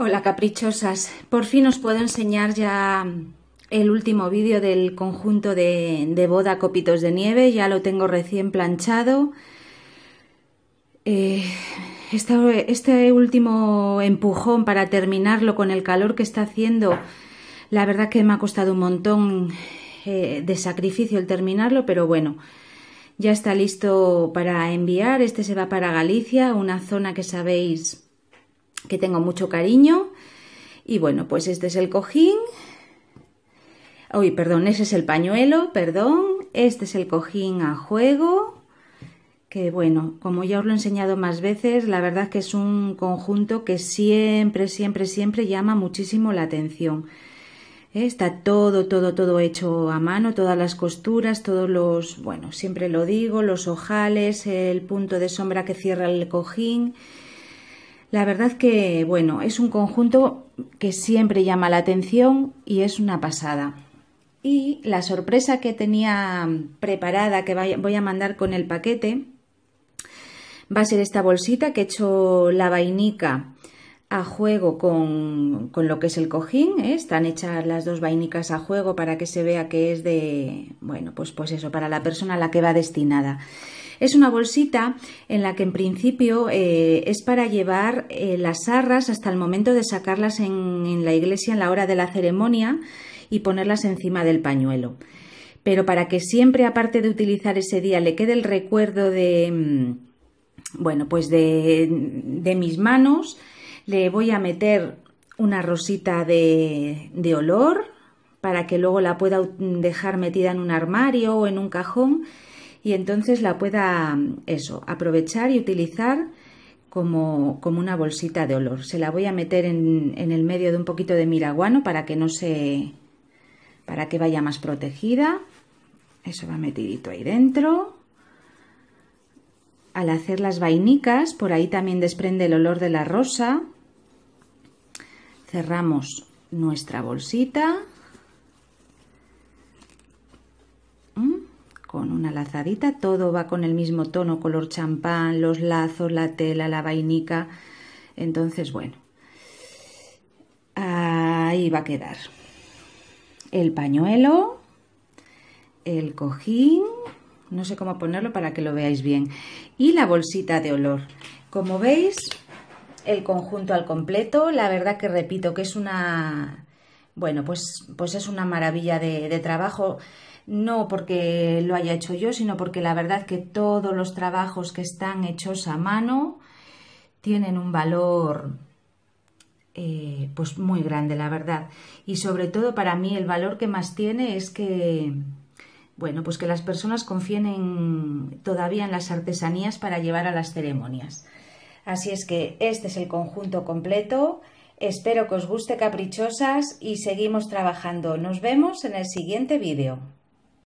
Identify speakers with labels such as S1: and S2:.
S1: Hola caprichosas, por fin os puedo enseñar ya el último vídeo del conjunto de, boda copitos de nieve, ya lo tengo recién planchado. Eh, este, último empujón para terminarlo con el calor que está haciendo, la verdad que me ha costado un montón eh, de sacrificio el terminarlo, pero bueno, ya está listo para enviar. Este se va para Galicia, una zona que sabéis que tengo mucho cariño. Y bueno, pues este es el cojín. Uy, perdón, ese es el pañuelo, perdón. Este es el cojín a juego. Que bueno, como ya os lo he enseñado más veces, la verdad que es un conjunto que siempre, siempre, siempre llama muchísimo la atención. Está todo, todo, todo hecho a mano, todas las costuras, todos los, bueno, siempre lo digo, los ojales, el punto de sombra que cierra el cojín, la verdad que, bueno, es un conjunto que siempre llama la atención y es una pasada. Y la sorpresa que tenía preparada, que voy a mandar con el paquete, va a ser esta bolsita que he hecho la vainica a juego con, lo que es el cojín, ¿eh? están hechas las dos vainicas a juego para que se vea que es de, bueno, pues, pues eso, para la persona a la que va destinada. Es una bolsita en la que en principio eh, es para llevar eh, las arras hasta el momento de sacarlas en, la iglesia en la hora de la ceremonia y ponerlas encima del pañuelo. Pero para que siempre, aparte de utilizar ese día, le quede el recuerdo de, mm, bueno, pues de, de mis manos, le voy a meter una rosita de, olor para que luego la pueda dejar metida en un armario o en un cajón y entonces la pueda eso, aprovechar y utilizar como, una bolsita de olor. Se la voy a meter en, el medio de un poquito de miraguano para que no se. para que vaya más protegida. Eso va metidito ahí dentro. Al hacer las vainicas, por ahí también desprende el olor de la rosa cerramos nuestra bolsita con una lazadita, todo va con el mismo tono, color champán, los lazos, la tela, la vainica, entonces bueno, ahí va a quedar el pañuelo, el cojín, no sé cómo ponerlo para que lo veáis bien, y la bolsita de olor. Como veis, el conjunto al completo. La verdad que repito que es una. Bueno, pues, pues es una maravilla de, trabajo no porque lo haya hecho yo, sino porque la verdad que todos los trabajos que están hechos a mano tienen un valor eh, pues muy grande, la verdad. Y sobre todo para mí el valor que más tiene es que, bueno, pues que las personas confíen todavía en las artesanías para llevar a las ceremonias. Así es que este es el conjunto completo. Espero que os guste caprichosas y seguimos trabajando. Nos vemos en el siguiente vídeo.